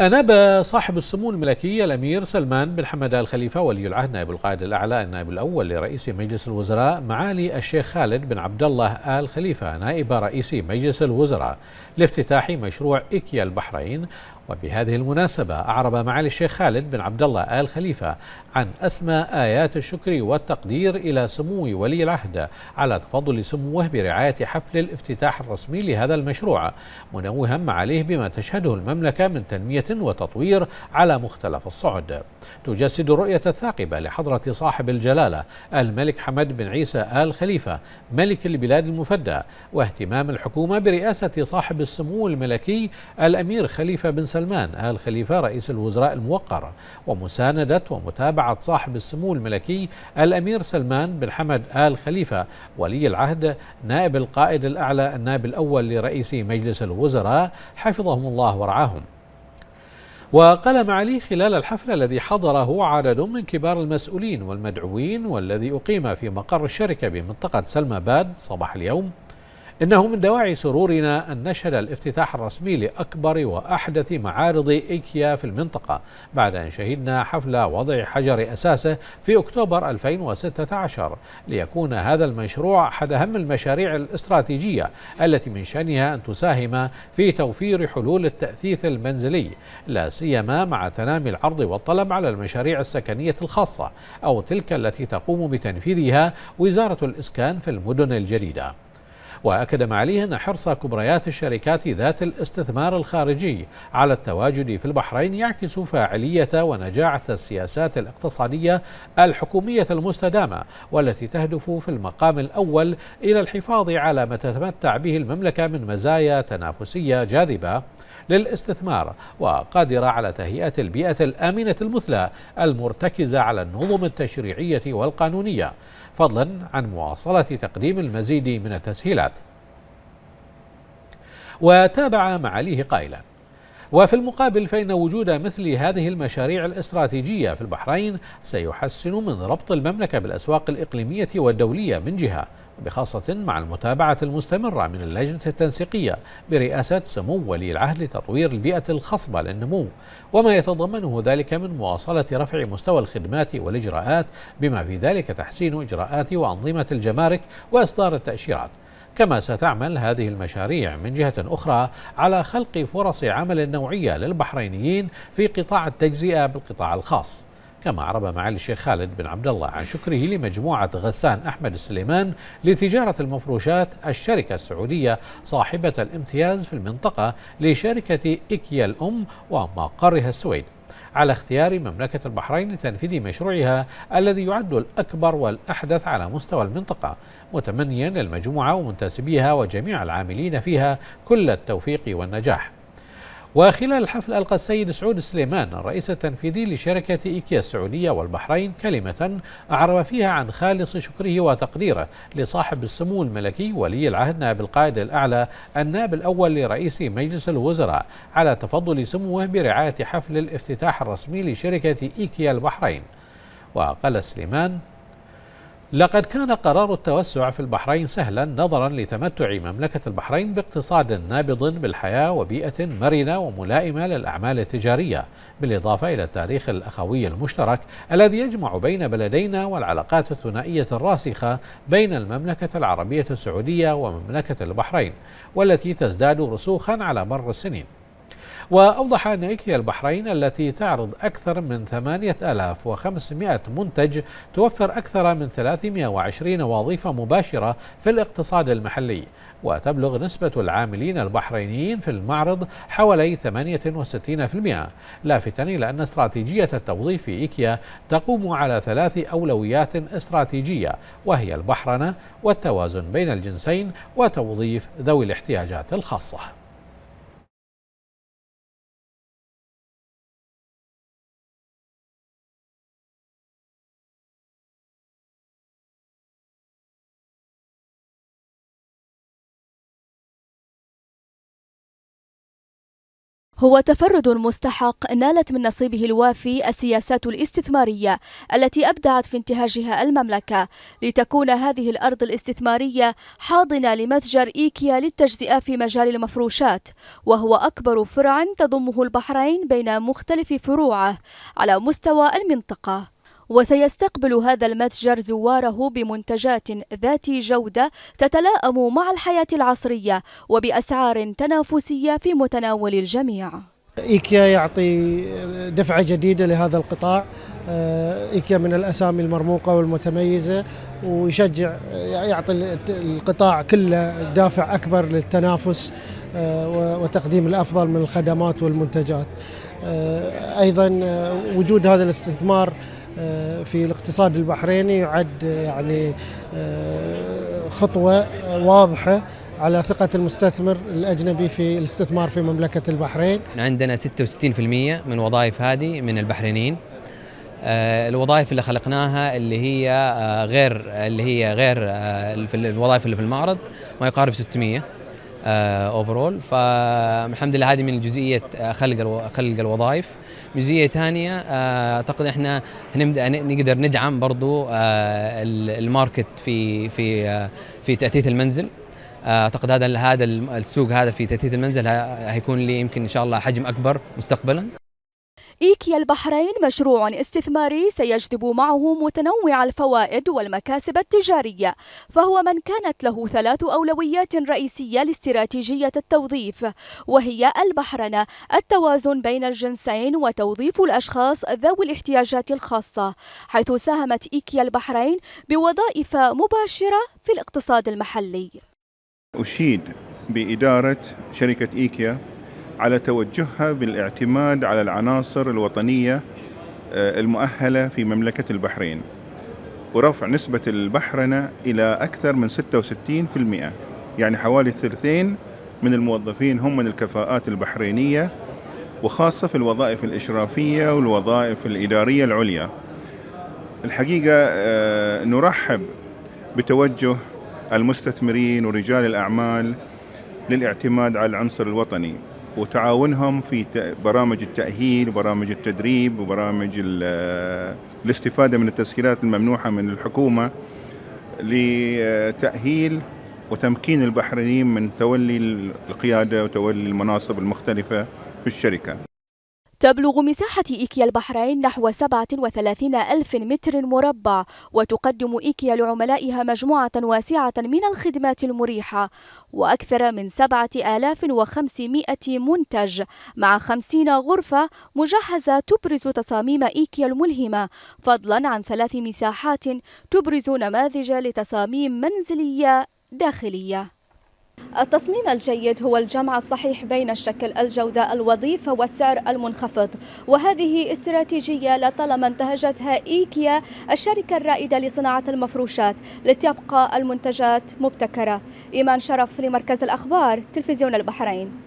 أناب صاحب السمو الملكية الأمير سلمان بن حمد آل خليفة ولي العهد نائب القائد الأعلى النائب الأول لرئيس مجلس الوزراء معالي الشيخ خالد بن عبد الله آل خليفة نائب رئيس مجلس الوزراء لافتتاح مشروع إكيا البحرين وبهذه المناسبة أعرب معالي الشيخ خالد بن عبد الله آل خليفة عن أسمى آيات الشكر والتقدير إلى سمو ولي العهد على تفضل سموه برعاية حفل الافتتاح الرسمي لهذا المشروع منوها معاليه بما تشهده المملكة من تنمية وتطوير على مختلف الصعد تجسد الرؤية الثاقبة لحضرة صاحب الجلالة الملك حمد بن عيسى آل خليفة ملك البلاد المفدى واهتمام الحكومة برئاسة صاحب السمو الملكي الأمير خليفة بن سلمان آل خليفة رئيس الوزراء الموقر ومساندة ومتابعة صاحب السمو الملكي الأمير سلمان بن حمد آل خليفة ولي العهد نائب القائد الأعلى النائب الأول لرئيس مجلس الوزراء حفظهم الله ورعاهم وقال معالي خلال الحفل الذي حضره عدد من كبار المسؤولين والمدعوين والذي أقيم في مقر الشركة بمنطقة سلمى باد صباح اليوم إنه من دواعي سرورنا أن نشهد الافتتاح الرسمي لأكبر وأحدث معارض إيكيا في المنطقة بعد أن شهدنا حفل وضع حجر أساسه في أكتوبر 2016 ليكون هذا المشروع أحد أهم المشاريع الاستراتيجية التي من شأنها أن تساهم في توفير حلول التأثيث المنزلي لا سيما مع تنامي العرض والطلب على المشاريع السكنية الخاصة أو تلك التي تقوم بتنفيذها وزارة الإسكان في المدن الجديدة وأكد معاليه أن حرص كبريات الشركات ذات الاستثمار الخارجي على التواجد في البحرين يعكس فاعلية ونجاعة السياسات الاقتصادية الحكومية المستدامة والتي تهدف في المقام الأول إلى الحفاظ على ما تتمتع به المملكة من مزايا تنافسية جاذبة للاستثمار وقادرة على تهيئة البيئة الآمنة المثلى المرتكزة على النظم التشريعية والقانونية فضلا عن مواصلة تقديم المزيد من التسهيلات وتابع معاليه قائلا وفي المقابل فإن وجود مثل هذه المشاريع الاستراتيجية في البحرين سيحسن من ربط المملكة بالأسواق الإقليمية والدولية من جهة بخاصة مع المتابعة المستمرة من اللجنة التنسيقية برئاسة سمو ولي العهد لتطوير البيئة الخصبة للنمو وما يتضمنه ذلك من مواصلة رفع مستوى الخدمات والإجراءات بما في ذلك تحسين إجراءات وأنظمة الجمارك وإصدار التأشيرات كما ستعمل هذه المشاريع من جهة أخرى على خلق فرص عمل نوعية للبحرينيين في قطاع التجزئة بالقطاع الخاص كما عرب معالي الشيخ خالد بن عبد الله عن شكره لمجموعة غسان أحمد السليمان لتجارة المفروشات الشركة السعودية صاحبة الامتياز في المنطقة لشركة إيكيا الأم ومقرها السويد على اختيار مملكة البحرين لتنفيذ مشروعها الذي يعد الأكبر والأحدث على مستوى المنطقة متمنيا للمجموعة ومنتسبيها وجميع العاملين فيها كل التوفيق والنجاح وخلال الحفل ألقى السيد سعود سليمان الرئيس التنفيذي لشركة إيكيا السعودية والبحرين كلمة أعرب فيها عن خالص شكره وتقديره لصاحب السمو الملكي ولي العهد نائب القائد الأعلى النائب الأول لرئيس مجلس الوزراء على تفضل سموه برعاية حفل الافتتاح الرسمي لشركة إيكيا البحرين وقال سليمان لقد كان قرار التوسع في البحرين سهلا نظرا لتمتع مملكة البحرين باقتصاد نابض بالحياة وبيئة مرنة وملائمة للأعمال التجارية بالإضافة إلى التاريخ الأخوي المشترك الذي يجمع بين بلدينا والعلاقات الثنائية الراسخة بين المملكة العربية السعودية ومملكة البحرين والتي تزداد رسوخا على مر السنين وأوضح أن إيكيا البحرين التي تعرض أكثر من 8500 منتج توفر أكثر من 320 وظيفة مباشرة في الاقتصاد المحلي وتبلغ نسبة العاملين البحرينيين في المعرض حوالي 68% لافتا إلى أن استراتيجية التوظيف في إيكيا تقوم على ثلاث أولويات استراتيجية وهي البحرنة والتوازن بين الجنسين وتوظيف ذوي الاحتياجات الخاصة هو تفرد مستحق نالت من نصيبه الوافي السياسات الاستثمارية التي أبدعت في انتهاجها المملكة لتكون هذه الأرض الاستثمارية حاضنة لمتجر إيكيا للتجزئة في مجال المفروشات وهو أكبر فرع تضمه البحرين بين مختلف فروعه على مستوى المنطقة وسيستقبل هذا المتجر زواره بمنتجات ذات جودة تتلائم مع الحياة العصرية وبأسعار تنافسية في متناول الجميع إيكيا يعطي دفعة جديدة لهذا القطاع آه، إيكيا من الأسامي المرموقة والمتميزة ويشجع يعطي القطاع كله دافع أكبر للتنافس آه، وتقديم الأفضل من الخدمات والمنتجات آه، أيضا وجود هذا الاستثمار آه، في الاقتصاد البحريني يعد يعني آه، خطوه واضحه على ثقة المستثمر الأجنبي في الاستثمار في مملكة البحرين عندنا 66% من وظائف هذه من البحرينيين آه، الوظائف اللي خلقناها اللي هي غير اللي هي غير الوظائف اللي في المعرض ما يقارب 600 اوفرول آه، فالحمد لله هذه من جزئيه آه، خلق خلق الوظائف جزئيه ثانيه آه، اعتقد احنا هنبدا نقدر ندعم برضو الماركت في في في تاثيث المنزل اعتقد هذا هذا السوق هذا في تاثيث المنزل هيكون لي يمكن ان شاء الله حجم اكبر مستقبلا إيكيا البحرين مشروع استثماري سيجذب معه متنوع الفوائد والمكاسب التجارية فهو من كانت له ثلاث أولويات رئيسية لاستراتيجية التوظيف وهي البحرنة التوازن بين الجنسين وتوظيف الأشخاص ذوي الاحتياجات الخاصة حيث ساهمت إيكيا البحرين بوظائف مباشرة في الاقتصاد المحلي أشيد بإدارة شركة إيكيا على توجهها بالاعتماد على العناصر الوطنية آه، المؤهلة في مملكة البحرين ورفع نسبة البحرنة إلى أكثر من 66% يعني حوالي ثلثين من الموظفين هم من الكفاءات البحرينية وخاصة في الوظائف الإشرافية والوظائف الإدارية العليا الحقيقة آه، نرحب بتوجه المستثمرين ورجال الأعمال للاعتماد على العنصر الوطني وتعاونهم في برامج التأهيل وبرامج التدريب وبرامج الاستفادة من التسهيلات الممنوحة من الحكومة لتأهيل وتمكين البحرينيين من تولي القيادة وتولي المناصب المختلفة في الشركة تبلغ مساحة إيكيا البحرين نحو 37 ألف متر مربع وتقدم إيكيا لعملائها مجموعة واسعة من الخدمات المريحة وأكثر من 7500 منتج مع 50 غرفة مجهزة تبرز تصاميم إيكيا الملهمة فضلا عن ثلاث مساحات تبرز نماذج لتصاميم منزلية داخلية التصميم الجيد هو الجمع الصحيح بين الشكل الجودة الوظيفة والسعر المنخفض وهذه استراتيجية لطالما انتهجتها إيكيا الشركة الرائدة لصناعة المفروشات لتبقى المنتجات مبتكرة إيمان شرف لمركز الأخبار تلفزيون البحرين